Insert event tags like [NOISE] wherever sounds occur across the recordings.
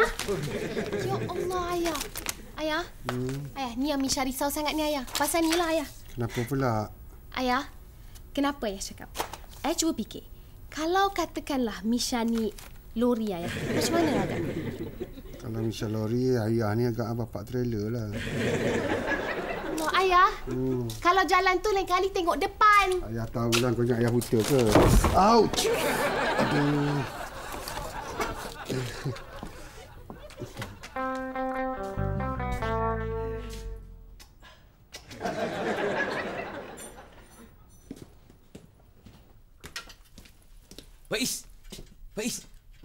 Ayah. Ya Allah, Ayah. Ayah. Hmm. Ayah, ni yang Misha risau sangat ni, Ayah. Pasal ni lah, Ayah. Kenapa pula? Ayah, kenapa Ayah cakap? Ayah cuba fikir. Kalau katakanlah Misha ni lori, Ayah. Macam mana agak? Kalau Misha lori, Ayah ni agak bapak trailer lah. Oh, ayah, hmm. kalau jalan tu lain kali tengok depan. Ayah tahu lah kau ingat ayah buta ke? Ouch! Aduh. Faiz Faiz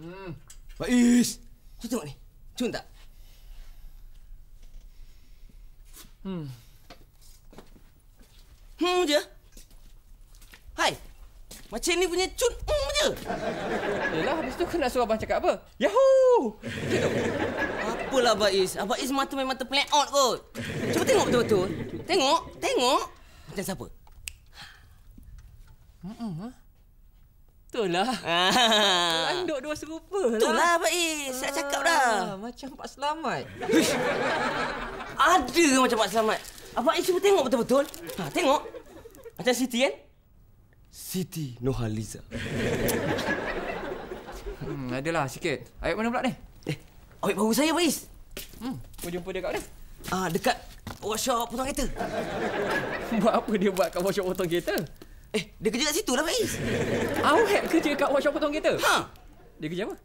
hmm. Faiz Kau tengok ni Cun tak Hmm Hmm je Hai Macam ni punya cun Hmm je Yelah habis tu kena suruh abang cakap apa Yahoo Apalah Abang Is Abang Is mata memang terplay out kot Cuba tengok betul-betul Tengok Tengok Macam siapa betul lah. Ah. [LAUGHS] Tuan dua serupa lah. Betul lah Pak Is. Eh. Saya ah, cakap dah. macam Pak Selamat. [LAUGHS] Ada macam Pak Selamat. Apa Is eh, cuba tengok betul-betul. Ha, tengok. Macam Siti kan? Siti Nohaliza. hmm, adalah sikit. Awet mana pula ni? Eh, awet baru saya Pak Is. Hmm, kau jumpa dia kat mana? Ah, dekat workshop potong kereta. [LAUGHS] Buat apa dia buat kat workshop potong kereta? Eh, dia kerja kat situ lah, Faiz. Awak kerja kat workshop potong kereta? Ha. Dia kerja apa?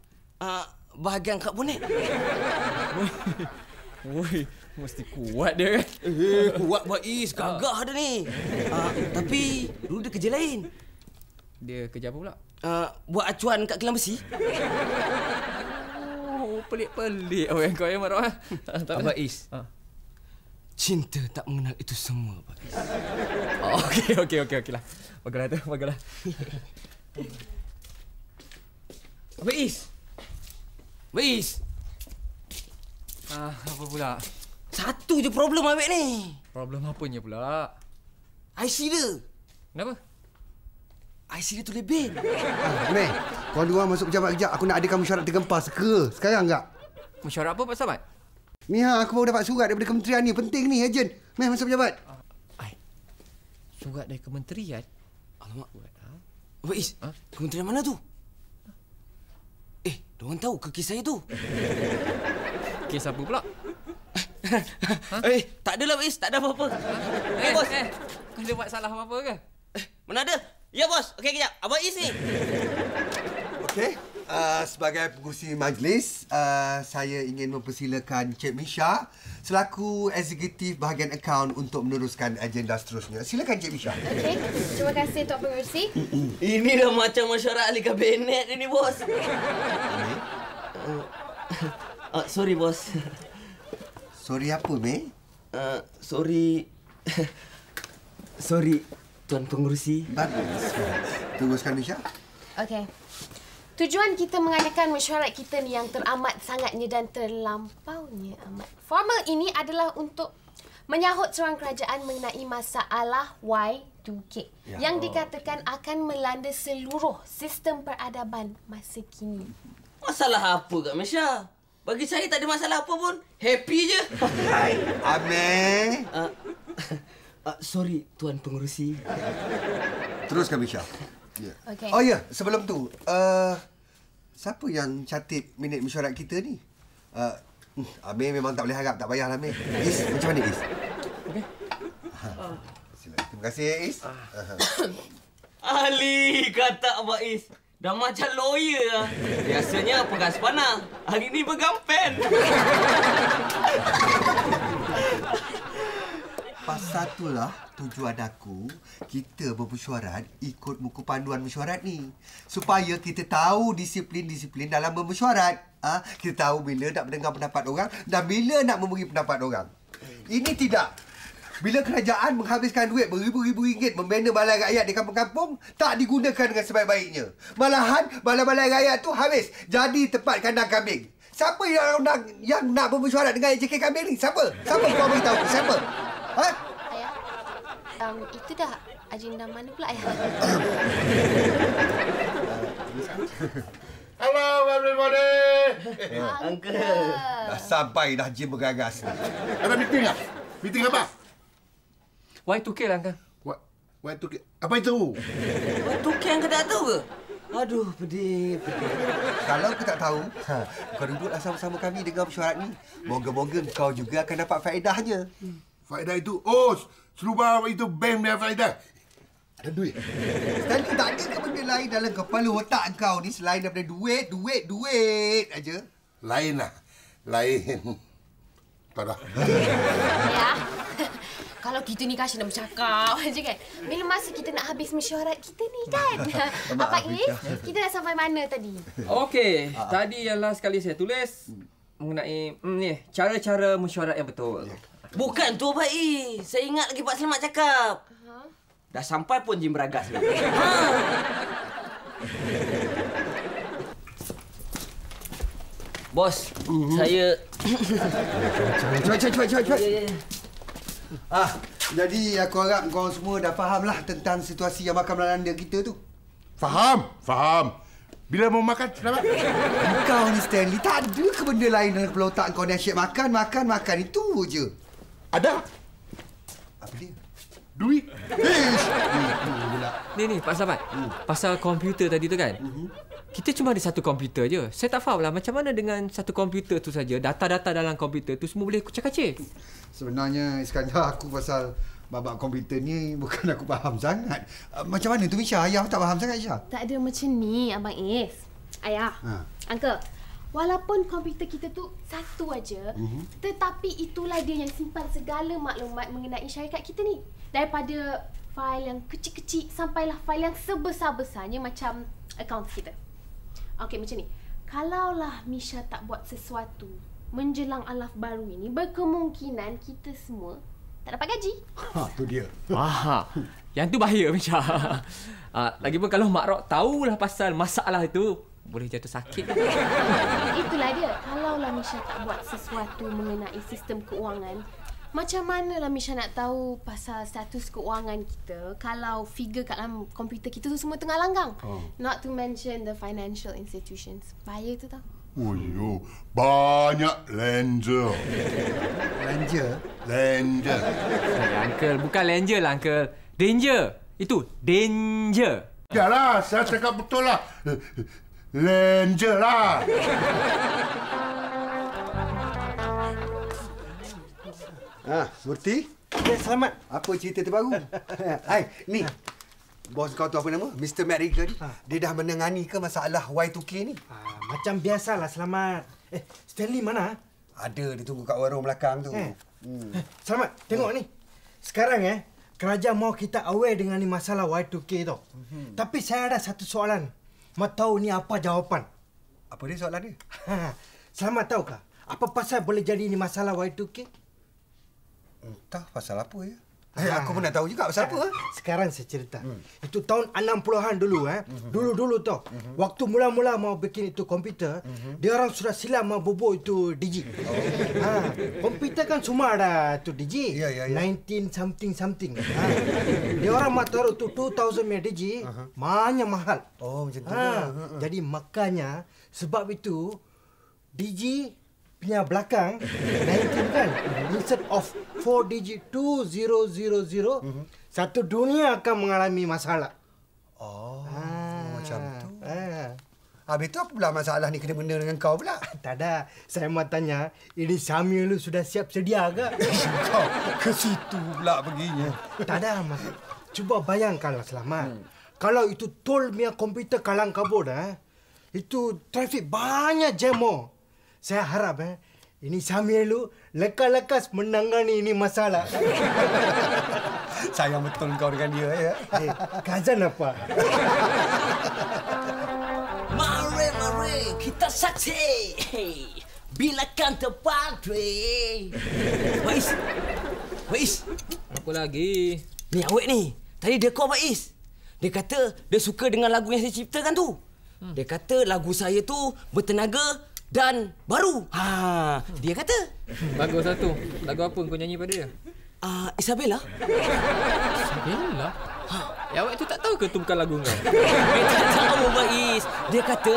Uh, bahagian kat bonet. [LAUGHS] Woi, mesti kuat dia kan? Eh, kuat Faiz. Gagah ada ni. Uh, tapi, dulu dia kerja lain. Dia kerja apa pula? Uh, buat acuan kat kilang besi. Oh, pelik-pelik awak oh, yang kau yang marah. Abang Is, ha? cinta tak mengenal itu semua, Abang Is. [LAUGHS] Okey okey okey okey lah. Bagalah tu, bagalah. Apa is? Ah, apa pula? Satu je problem awek ni. Problem apa apanya pula? IC dia. Kenapa? IC dia tu lebih. Ni, kau dua masuk pejabat kejap. Aku nak ada kamu syarat tergempar ke, Sekarang enggak? Mesyuarat apa Pak Sabat? Ni aku baru dapat surat daripada kementerian ni. Penting ni, ejen. Meh masuk pejabat. Ah surat dari kementerian. Alamak. Buat, ha? Apa is? Ha? Kementerian mana tu? Eh, diorang tahu ke kisah itu? [LAUGHS] kisah apa pula? [LAUGHS] ha? Eh, tak adalah Pak Is. Tak ada apa-apa. Ha? Ya, eh, eh, bos. Eh, kau ada buat salah apa-apa ke? Eh, mana ada? Ya, bos. Okey, kejap. Abang Is ni. Okey. Uh, sebagai pengurusi majlis, uh, saya ingin mempersilakan Cik Misha selaku eksekutif bahagian akaun untuk meneruskan agenda seterusnya. Silakan Cik Misha. Okey. Terima kasih Tok Pengurusi. ini dah macam masyarakat ahli kabinet ini, bos. uh, [LAUGHS] uh, sorry, bos. Sorry apa, Mei? Uh, sorry... [LAUGHS] sorry, Tuan Pengurusi. Bagus. Teruskan, Misha. Okey. Tujuan kita mengadakan mesyuarat kita ni yang teramat sangatnya dan terlampaunya amat formal ini adalah untuk menyahut seorang kerajaan mengenai masalah Y2K ya. yang dikatakan akan melanda seluruh sistem peradaban masa kini. Masalah apa Kak Mesya? Bagi saya tak ada masalah apa pun. Happy je. Hai, Amin. Uh, uh, sorry, Tuan Pengurusi. Teruskan, Mesya. Yeah. Okay. Oh ya, yeah. sebelum tu, uh, siapa yang catip minit mesyuarat kita ni? Uh, hmm, Amir memang tak boleh harap, tak payahlah Amir. Is, macam mana Is? Okey. Uh. Terima kasih Is. Uh. [COUGHS] Ali kata abah Is. Dah macam lawyer lah. Biasanya pegas panah. Hari ni pegang pen. [LAUGHS] Pasal lah tujuan aku kita bermesyuarat ikut buku panduan mesyuarat ni. Supaya kita tahu disiplin-disiplin dalam bermesyuarat. Ah, ha? Kita tahu bila nak mendengar pendapat orang dan bila nak memberi pendapat orang. Ini tidak. Bila kerajaan menghabiskan duit beribu-ribu ringgit membina balai rakyat di kampung-kampung, tak digunakan dengan sebaik-baiknya. Malahan balai-balai rakyat tu habis jadi tempat kandang kambing. Siapa yang nak yang nak bermesyuarat dengan AJK kambing ni? Siapa? Siapa kau beritahu? Siapa? Ha? Ayah. Um, itu dah agenda mana pula ayah? [LAUGHS] Hello everybody. Eh, Uncle. Dah sampai dah Jim bergagas. Ada meeting ah? Meeting apa? Why to kill lah, Uncle? Why to kill? Apa itu? Why to kill Uncle tak tahu ke? Aduh, pedih, pedih. Kalau kau tak tahu, ha, kau duduklah sama-sama kami dengan mesyuarat ni. Moga-moga kau juga akan dapat faedahnya. Hmm. Faedah itu os. Serubah itu bank punya faedah. Ada duit. Sekali tak ada ke benda lain dalam kepala otak kau ni selain daripada duit, duit, duit aja. Lain lah. Lain. Tak dah. Ya. Kalau kita ni kasih nak bercakap aja [LAUGHS] kan. Bila masa kita nak habis mesyuarat kita ni kan. [LAUGHS] Apa ini? Kita dah sampai mana tadi? Okey. Ah. Tadi yang last kali saya tulis mengenai hmm, ni, cara-cara mesyuarat yang betul. Yeah. Bukan tu Abah I. E. Saya ingat lagi Pak Selamat cakap. uh Dah sampai pun Jim beragas. ha. Bos, mm-hmm. saya... cepat, cepat, cepat, cepat. Ya, ya, ya, Ah, jadi aku harap kau semua dah fahamlah tentang situasi yang makan melanda kita tu. Faham, faham. Bila mau makan, selamat. kau ni Stanley, tak ada ke benda lain dalam kepala otak kau ni asyik makan, makan, makan. Itu je. Ada. Apa dia? Duit. Ish. Ni ni Pak Sabat. Hmm. Pasal komputer tadi tu kan? Uh-huh. Kita cuma ada satu komputer je. Saya tak faham lah macam mana dengan satu komputer tu saja data-data dalam komputer tu semua boleh kucak-kacir. Sebenarnya Iskandar aku pasal babak komputer ni bukan aku faham sangat. Ah, macam mana tu Misha? Ayah tak faham sangat Misha? Tak ada macam ni Abang Is. Ayah. Ha. Uncle walaupun komputer kita tu satu aja uh-huh. tetapi itulah dia yang simpan segala maklumat mengenai syarikat kita ni daripada fail yang kecil-kecil sampailah fail yang sebesar-besarnya macam account kita. Okey macam ni. Kalaulah Misha tak buat sesuatu menjelang alaf baru ini berkemungkinan kita semua tak dapat gaji. Ha tu dia. Aha. Yang tu bahaya Misha. [LAUGHS] Ah ha, kalau Mak Rok tahulah pasal masalah itu, boleh jatuh sakit. Itulah dia. Kalaulah Misha tak buat sesuatu mengenai sistem keuangan, macam mana lah Misha nak tahu pasal status keuangan kita kalau figure kat dalam komputer kita tu semua tengah langgang? Oh. Not to mention the financial institutions. Bayar tu tak? Oh, yo. Banyak lender. lender? Lender. Sorry, Uncle. Bukan lender lah, Uncle. Danger. Itu. Danger. Ya saya cakap betul lah. 忍着啦。啊，Murti. Ya, selamat. Apa cerita terbaru? [LAUGHS] Hai, ni. Bos kau tu apa nama? Mr. Merrigan. Ha. Dia dah menangani ke masalah Y2K ni? Ha, macam biasalah, selamat. Eh, Stanley mana? Ha? Ada, dia tunggu kat warung belakang tu. Eh. Hmm. Eh, selamat, tengok ha. ni. Sekarang eh, kerajaan mau kita aware dengan ni masalah Y2K tu. Hmm. Tapi saya ada satu soalan. Mak tahu ni apa jawapan? Apa dia soalan dia? [LAUGHS] Selamat tahukah? Apa pasal boleh jadi ni masalah Y2K? Entah pasal apa ya. Ha. Aku pun nak tahu juga pasal apa. Eh? Sekarang saya cerita. Hmm. Itu tahun 60-an dulu eh. Hmm. Dulu-dulu tau. Hmm. Waktu mula-mula mau bikin itu komputer, hmm. dia orang sudah silam mau bobo itu Digi. Oh. Ha. Komputer kan cuma ada tu Digi. Ya, ya, ya. 19 something something. Ha. Dia orang mahu taruh itu 2000 meter Digi, banyak mahal. Oh, macam tu. Ha. ha, ha, ha. Jadi makanya sebab itu Digi punya belakang 19 [LAUGHS] kan instead of 4 digit 2000 mhm. satu dunia akan mengalami masalah oh ah. macam tu ha. Habis tu apa pula masalah ni kena benda dengan kau pula? [LAUGHS] Tak ada. Saya mahu tanya, ini Sami lu sudah siap sedia ke? [LAUGHS] kau ke situ pula perginya. Tak ada. Mas. Cuba bayangkanlah selamat. Hmm. Kalau itu tol punya komputer kalang kabut, eh? itu trafik banyak jam saya harap eh, ini Samielu lekas-lekas menangkan ini masalah. [LAUGHS] Saya betul kau dengan dia. Ya. Eh, kajan apa? mare, [LAUGHS] mare, kita saksi. Hey, bila kan tepat, Wais, Wais. Apa lagi? Ni awet ni, tadi dia kau Wais. Dia kata dia suka dengan lagu yang saya ciptakan tu. Hmm. Dia kata lagu saya tu bertenaga dan baru. Ha, dia kata. lagu satu. Lah lagu apa kau nyanyi pada dia? Ah, uh, Isabella. Isabella. Ha. Ya, awak tu tak tahu ke tu bukan lagu kau? Dia [LAUGHS] eh, tak tahu Is. Dia kata,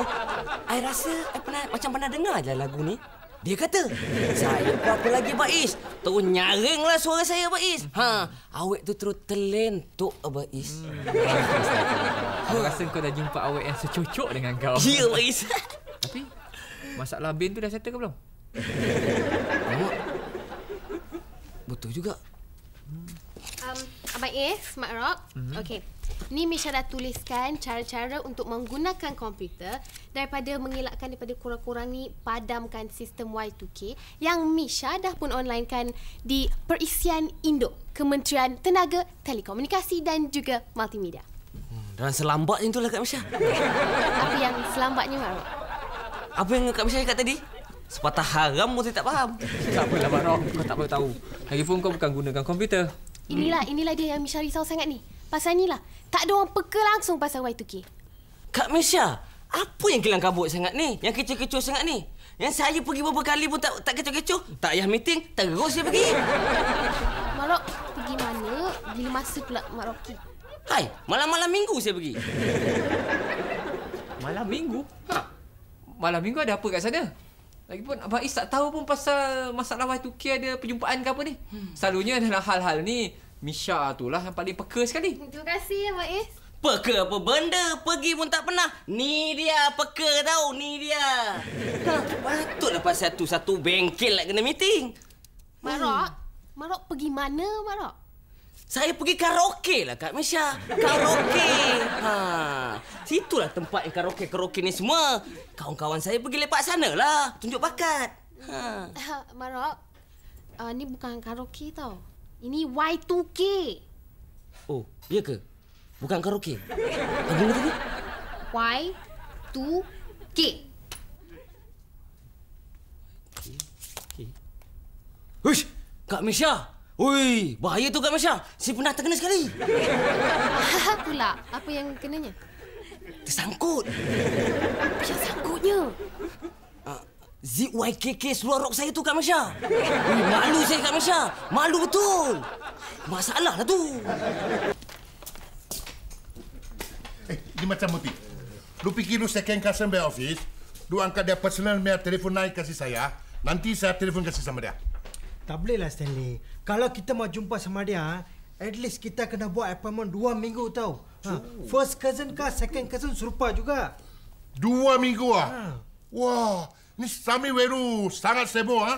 "Ai rasa ai pernah macam pernah dengar je lagu ni." Dia kata, saya buat apa lagi Pak Is? Terus nyaring lah suara saya Pak Is. Ha, awek tu terus terlentuk Pak Is. Hmm. Aku rasa kau dah jumpa awek yang secocok dengan kau. Ya Pak Is. Tapi Masalah bin tu dah settle ke belum? Mama. Betul juga. Um, Abang Is, Mak Rock. Mm-hmm. Okey. Ni Misha dah tuliskan cara-cara untuk menggunakan komputer daripada mengelakkan daripada kurang-kurang ni padamkan sistem Y2K yang Misha dah pun onlinekan di Perisian Indo, Kementerian Tenaga, Telekomunikasi dan juga Multimedia. Hmm, dan selambatnya itulah Kak Misha. Apa yang selambatnya, Mak Rock? Apa yang Kak Misha cakap tadi? Sepatah haram pun saya tak faham. tak apalah, Pak Rok. Kau tak perlu tahu. Lagipun kau bukan gunakan komputer. Inilah inilah dia yang Misha risau sangat ni. Pasal inilah. Tak ada orang peka langsung pasal Y2K. Kak Misha, apa yang kilang kabut sangat ni? Yang kecoh-kecoh sangat ni? Yang saya pergi beberapa kali pun tak tak kecoh-kecoh. Tak payah meeting, terus saya pergi. Mak Rok, pergi mana? Bila masa pula Mak Rok Hai, malam-malam minggu saya pergi. malam minggu? Ha malam minggu ada apa kat sana? Lagipun Abang Is tak tahu pun pasal masalah Y2K ada perjumpaan ke apa ni. Hmm. Selalunya dalam hal-hal ni, Misha tu lah yang paling peka sekali. Terima kasih Abang Is. Peka apa benda? Pergi pun tak pernah. Ni dia peka tau. Ni dia. Ha, Patutlah dapat satu-satu bengkel nak kena meeting. Marok? Hmm. Marok pergi mana Marok? Saya pergi karaoke lah Kak Misha. Karaoke. Ha. Situlah tempat yang karaoke-karaoke ni semua. Kawan-kawan saya pergi lepak sana lah. Tunjuk bakat. Ha. Eh, Marok, uh, ni bukan karaoke tau. Ini Y2K. Oh, iya ke? Bukan karaoke. Apa dia tadi? Y2K. Hush! Kak Misha! Ui, bahaya tu Kak Masya. Si pernah terkena sekali. Ha [LAUGHS] pula. Apa yang kenanya? Tersangkut. Apa yang sangkutnya? Ah, ZYKK seluar rok saya tu Kak Masya. Ui, malu saya Kak Masya. Malu betul. Masalah lah tu. Eh, ni macam Muti. Lu fikir lu second cousin by office. Lu angkat dia personal, mea telefon naik kasih saya. Nanti saya telefon kasih sama dia. Tak boleh lah Stanley kalau kita mau jumpa sama dia, ah, at least kita kena buat appointment dua minggu tau. Ha, oh. first cousin kah, second cousin serupa juga. Dua minggu ah? Ha. Wah, ni Sami Weru sangat sebo ah. Ha?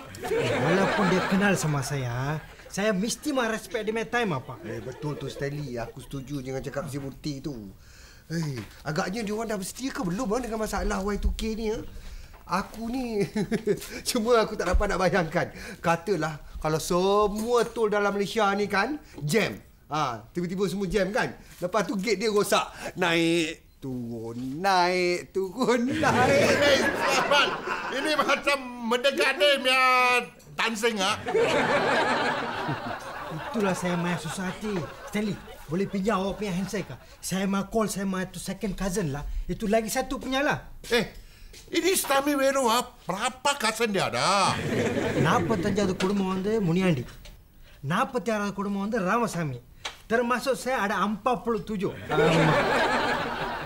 Walaupun dia kenal sama saya, ah, saya mesti mah respect dia time apa. Eh, betul tu Steli, aku setuju dengan cakap si Murti tu. Hei, eh, agaknya dia orang dah bersedia ke belum ah, dengan masalah Y2K ni? Ha? Aku ni, [LAUGHS] cuma aku tak dapat nak bayangkan. Katalah, kalau semua tol dalam Malaysia ni kan jam. Ha, tiba-tiba semua jam kan. Lepas tu gate dia rosak. Naik turun naik turun [LAUGHS] naik. Ini, ini, ini macam mendekat dia punya tansing ah. [LAUGHS] Itulah saya main susah hati. Stanley, boleh pinjam awak punya handset kah? Saya mah call saya mah tu second cousin lah. Itu lagi satu punya lah. Eh, ini இனி சாமி வேணுமா ப்ராப்பா கசண்டியாடா நாற்பத்தஞ்சாவது குடும்பம் வந்து முனியாண்டி நாற்பத்தி ஆறாவது குடும்பம் வந்து ராமசாமி திரு மாசோ சே அட அம்பா புழு தூஜு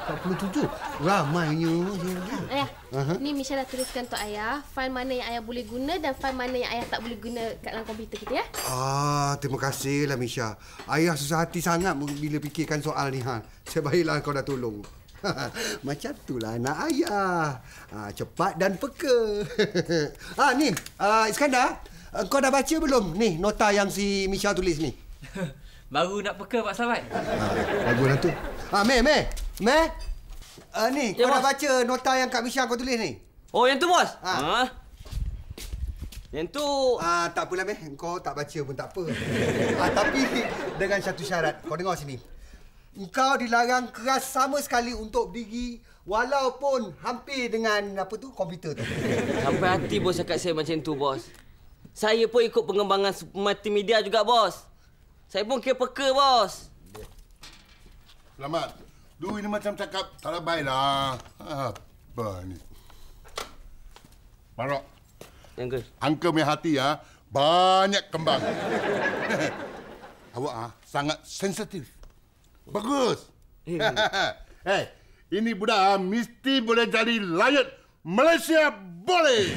Kau perlu tuju. Ramainya. Ayah, uh Ayah, ni Misha dah tuliskan untuk ayah. File mana yang ayah boleh guna dan file mana yang ayah tak boleh guna kat dalam komputer kita, ya? Ah, terima kasihlah, Misha. Ayah susah hati sangat bila fikirkan soal ni, ha. Sebaiklah kau dah tolong. [LAUGHS] Macam lah anak ayah. Ha, cepat dan peka. ha, ni, uh, Iskandar. Ah, kau dah baca belum ni nota yang si Misha tulis ni? [LAUGHS] Baru nak peka Pak Selamat. Ha, ah, baguslah tu. Ha, meh, meh. Meh. Uh, ni, ya, kau bos. dah baca nota yang Kak Misha kau tulis ni? Oh, yang tu, bos. Ha. ha? Yang tu... Ah, tak apalah, Meh. Kau tak baca pun tak apa. [LAUGHS] ah, tapi dengan satu syarat. Kau dengar sini. Engkau dilarang keras sama sekali untuk berdiri walaupun hampir dengan apa tu komputer tu. Sampai hati bos cakap saya macam tu bos. Saya pun ikut pengembangan multimedia juga bos. Saya pun kira peka bos. Selamat. Lu ini macam cakap tak lebih lah. Ha, apa ni? Barok. Yang ke? Angka punya hati ya. Banyak kembang. [LAUGHS] Awak ah, sangat sensitif. Bagus. Hei, eh. [LAUGHS] hey, ini budak ah, mesti boleh jadi layut Malaysia boleh. [LAUGHS]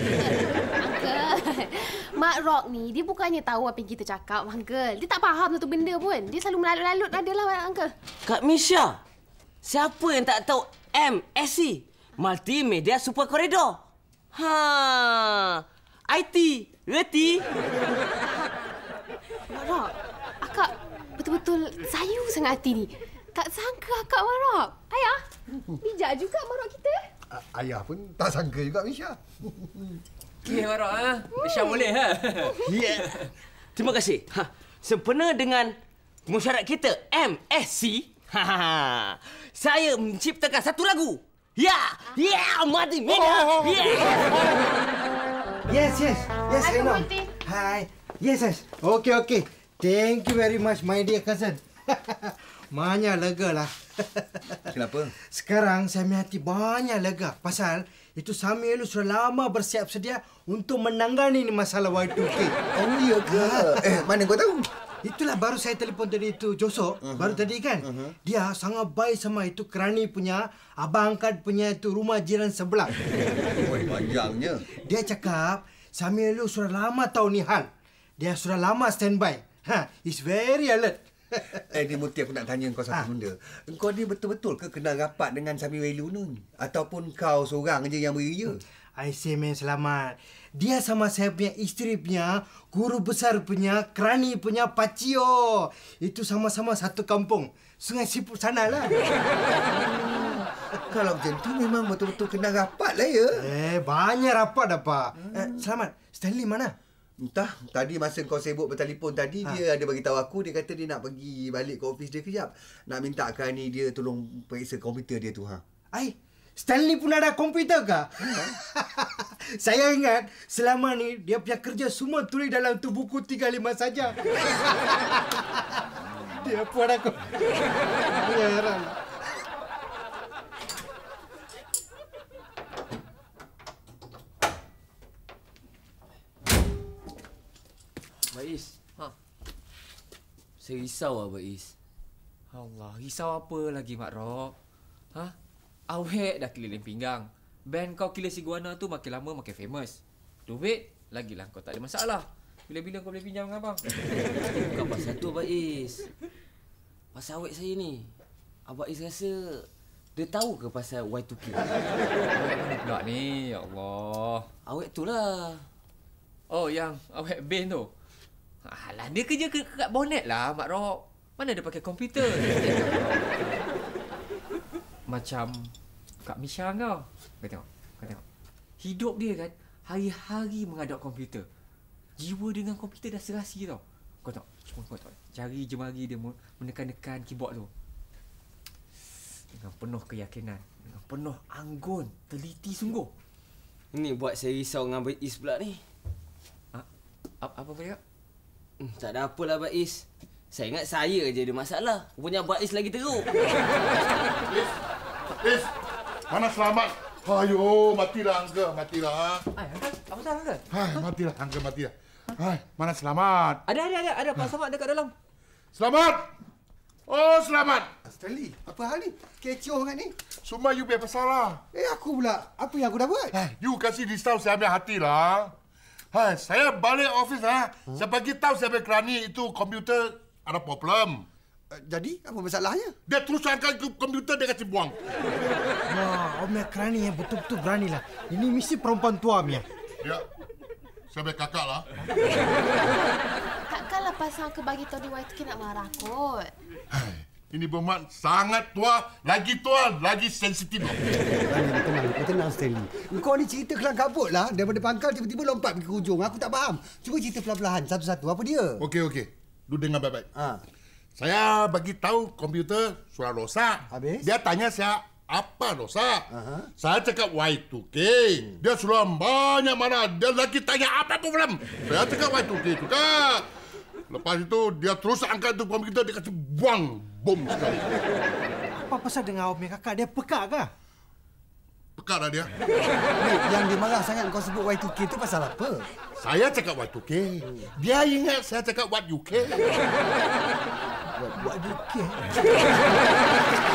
Mak Rock ni, dia bukannya tahu apa yang kita cakap, Uncle. Dia tak faham satu benda pun. Dia selalu melalut-lalut adalah, lah, Uncle. Kak Misha, siapa yang tak tahu MSC? Multimedia Super Corridor. Ha, IT, reti betul-betul sayu sangat hati ni. Tak sangka kak marah. Ayah, bijak juga marah kita. Ayah pun tak sangka juga Misha. Okey, marah. Ha? Misha hmm. boleh. Ha? Yeah. Terima kasih. Ha. Sempena dengan musyarat kita, MSC, ha, ha, ha. saya menciptakan satu lagu. Ya! Ya! Mati Mina! Oh, oh, oh. Ya! Yes, yes. Yes, Hai, Hai. Yes, yes. Okay, okay. Thank you very much, my dear cousin. [LAUGHS] Banyak lega lah. [LAUGHS] Kenapa? Sekarang saya punya hati banyak lega. Pasal itu Sami Elu sudah lama bersiap sedia untuk menangani ini masalah Y2K. Oh, iya ke? Ha. Eh, mana kau tahu? Itulah baru saya telefon tadi itu Joso. Uh-huh. Baru tadi kan? Uh-huh. Dia sangat baik sama itu kerani punya abang angkat punya itu rumah jiran sebelah. [LAUGHS] Oh, panjangnya. Dia cakap, Sami Elu sudah lama tahu ni hal. Dia sudah lama standby. Ha, it's very alert. [LAUGHS] eh, ni Muti aku nak tanya kau satu ha. benda. Kau ni betul-betul ke kenal rapat dengan Sami Welu ni? Ataupun kau seorang je yang beri dia? Ya? I say man, selamat. Dia sama saya punya isteri punya, guru besar punya, kerani punya, pacio. Oh. Itu sama-sama satu kampung. Sungai Siput sana lah. [LAUGHS] Kalau macam tu memang betul-betul kena rapat lah ya. Eh, banyak rapat dah, Pak. Hmm. Eh, selamat. Stanley mana? entah tadi masa kau sibuk bertelefon tadi ha. dia ada bagi tahu aku dia kata dia nak pergi balik ke office dia kejap nak minta kan ni dia tolong periksa komputer dia tu ha ai Stanley pun ada komputer ke? Hmm. [LAUGHS] Saya ingat selama ni dia punya kerja semua tulis dalam tu buku 35 saja. [LAUGHS] dia pun ada komputer. [LAUGHS] Saya risau lah, Is. Allah, risau apa lagi, Mak Rok? Ha? Awek dah keliling pinggang. Band kau kila si Guana tu makin lama makin famous. Duit, lagi lah, kau tak ada masalah. Bila-bila kau boleh pinjam dengan abang? [LAUGHS] Bukan pasal tu, Abang Is. Pasal awek saya ni, Abah Is rasa dia tahu ke pasal Y2K? Tak [LAUGHS] ni, ya Allah. Awek tu lah. Oh, yang awek Ben tu. Alah, dia kerja ke- kat bonet lah, Mak Rok. Mana dia pakai komputer? Macam Kak Misha kau. Kau tengok, kau tengok. Hidup dia kan, hari-hari mengadap komputer. Jiwa dengan komputer dah serasi tau. Kau tengok, cuma kau tengok. Jari jemari dia menekan-nekan keyboard tu. Dengan penuh keyakinan. Dengan penuh anggun. Teliti sungguh. Ini buat saya risau dengan Abang Is pula ni. Ha? Ah, apa apa kau cakap? Hmm, tak ada apa lah, Baiz. Saya ingat saya je ada masalah. Punya Baiz lagi teruk. Baiz. Baiz. Mana selamat? Ayo, matilah Angga, matilah. Hai, Angga. Apa salah Angga? Hai, matilah Angga, matilah. Hai, mana selamat? Ada, ada, ada. Ada Pak Selamat dekat dalam. Selamat! Oh, selamat! Stanley, apa hal ni? Kecoh kan ni? Semua you biar pasal lah. Eh, aku pula. Apa yang aku dah buat? Hai, kasih kasi distal saya ambil hatilah. Ha, saya balik ofis ha. Hmm? Saya bagi tahu saya berani itu komputer ada problem. Uh, jadi apa masalahnya? Dia terus angkat komputer dia kasi buang. Wah, Om Mekrani yang betul-betul berani lah. Ini mesti perempuan tua Mia. Ya. Saya be kakak lah. Kakak lah pasang ke bagi tahu di dia nak marah kot. Hai. Eh, ini bermak sangat tua, lagi tua, lagi sensitif. Tenang, tenang, tenang Stanley. Kau ni cerita kelang kabut lah. Daripada pangkal tiba-tiba lompat ke hujung. Aku tak faham. Cuba cerita pelan-pelan satu-satu. Apa dia? Okey, okey. Lu dengar baik-baik. Ha. Saya bagi tahu komputer suara rosak. Habis? Dia tanya saya apa dosa? Aha. Saya cakap Y2K. Dia suruh banyak mana. Dia lagi tanya apa problem. Saya cakap Y2K juga. Kan. Lepas itu dia terus angkat tu komputer dia kata buang bom sekali. Apa pasal dengan awak kakak? Dia pekak ke? Pekak dah dia. Yang dia marah sangat kau sebut Y2K tu pasal apa? Saya cakap Y2K. Dia ingat saya cakap What you care. What, what you care. [LAUGHS]